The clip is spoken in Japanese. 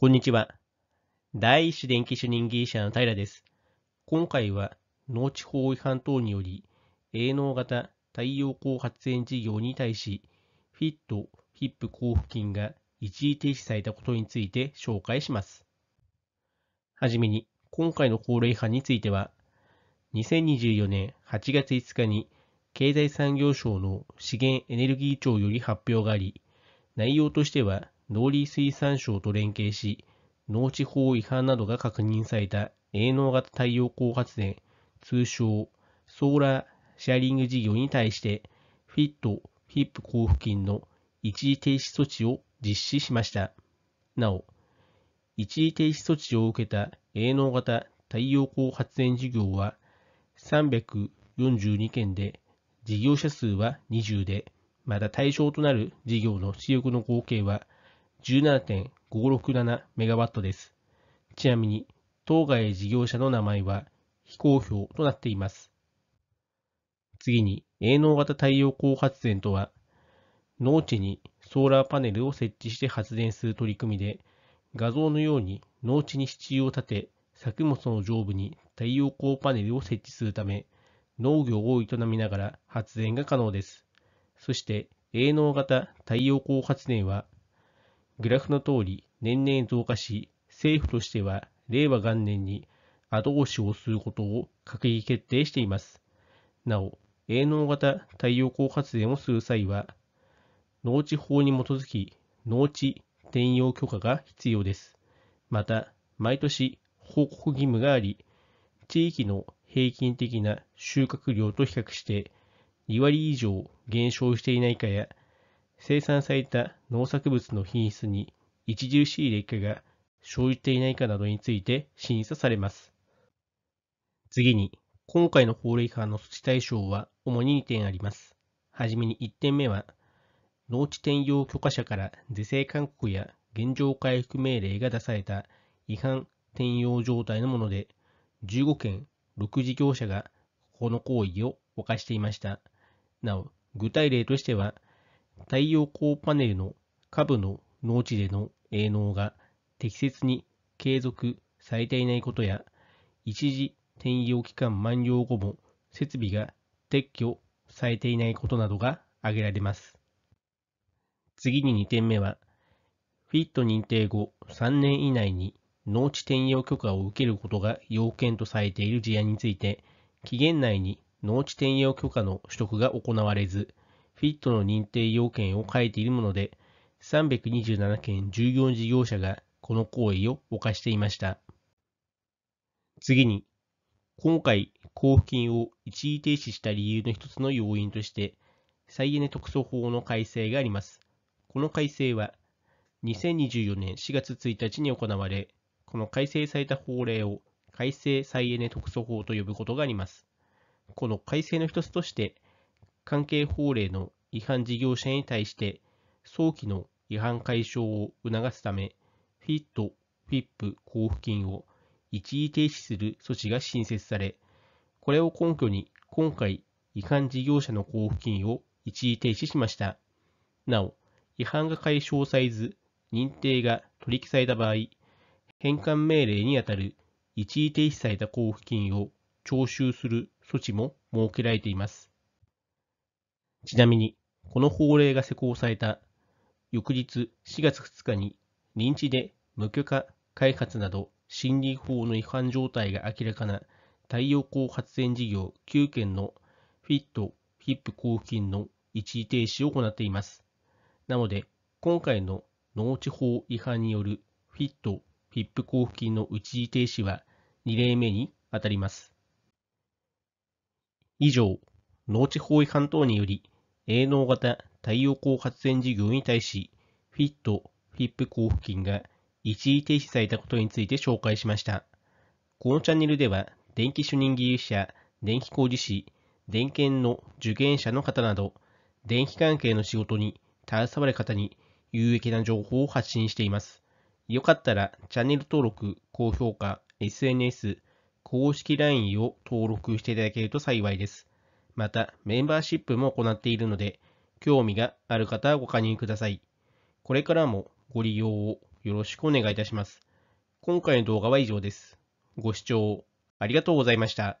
こんにちは。第一種電気主任技術者の平です。今回は農地法違反等により営農型太陽光発電事業に対し FIT、ヒ i p 交付金が一時停止されたことについて紹介します。はじめに、今回の法令違反については、2024年8月5日に経済産業省の資源エネルギー庁より発表があり、内容としては農林水産省と連携し、農地法違反などが確認された営農型太陽光発電、通称ソーラーシェアリング事業に対して、フィット、フィップ交付金の一時停止措置を実施しました。なお、一時停止措置を受けた営農型太陽光発電事業は342件で、事業者数は20で、また対象となる事業の視力の合計は1 7 5 6 7メガットです。ちなみに、当該事業者の名前は非公表となっています。次に、営農型太陽光発電とは、農地にソーラーパネルを設置して発電する取り組みで、画像のように農地に支柱を立て、作物の上部に太陽光パネルを設置するため、農業を営みながら発電が可能です。そして、営農型太陽光発電は、グラフの通り年々増加し、政府としては令和元年に後押しをすることを閣議決定しています。なお、営農型太陽光発電をする際は、農地法に基づき農地転用許可が必要です。また、毎年報告義務があり、地域の平均的な収穫量と比較して2割以上減少していないかや生産された農作物の品質に著しい劣化が生じていないかなどについて審査されます。次に、今回の法令違反の措置対象は主に2点あります。はじめに1点目は、農地転用許可者から是正勧告や現状回復命令が出された違反転用状態のもので、15件6事業者がこの行為を犯していました。なお、具体例としては、太陽光パネルの下部の農地での営農が適切に継続されていないことや、一時転用期間満了後も設備が撤去されていないことなどが挙げられます。次に2点目は、フィット認定後3年以内に農地転用許可を受けることが要件とされている事案について、期限内に農地転用許可の取得が行われず、フィットの認定要件を変えているもので、327件従業事業者がこの行為を犯していました。次に、今回、交付金を一時停止した理由の一つの要因として、再エネ特措法の改正があります。この改正は、2024年4月1日に行われ、この改正された法令を改正再エネ特措法と呼ぶことがあります。この改正の一つとして、関係法令の違反事業者に対して早期の違反解消を促すため、FIT、FIP 交付金を一時停止する措置が新設され、これを根拠に今回違反事業者の交付金を一時停止しました。なお、違反が解消されず、認定が取り消された場合、返還命令にあたる一時停止された交付金を徴収する措置も設けられています。ちなみに、この法令が施行された翌日4月2日に、臨時で無許可開発など森林法の違反状態が明らかな太陽光発電事業9件のフィット・フィップ交付金の一時停止を行っています。なので、今回の農地法違反によるフィット・フィップ交付金の一時停止は2例目に当たります。以上、農地法違反等により営農型太陽光発電事業に対し、FIT、FIP 交付金が一時停止されたことについて紹介しました。このチャンネルでは、電気主任技術者、電気工事士、電研の受験者の方など、電気関係の仕事に携わる方に有益な情報を発信しています。よかったらチャンネル登録、高評価、SNS、公式 LINE を登録していただけると幸いです。また、メンバーシップも行っているので、興味がある方はご加入ください。これからもご利用をよろしくお願いいたします。今回の動画は以上です。ご視聴ありがとうございました。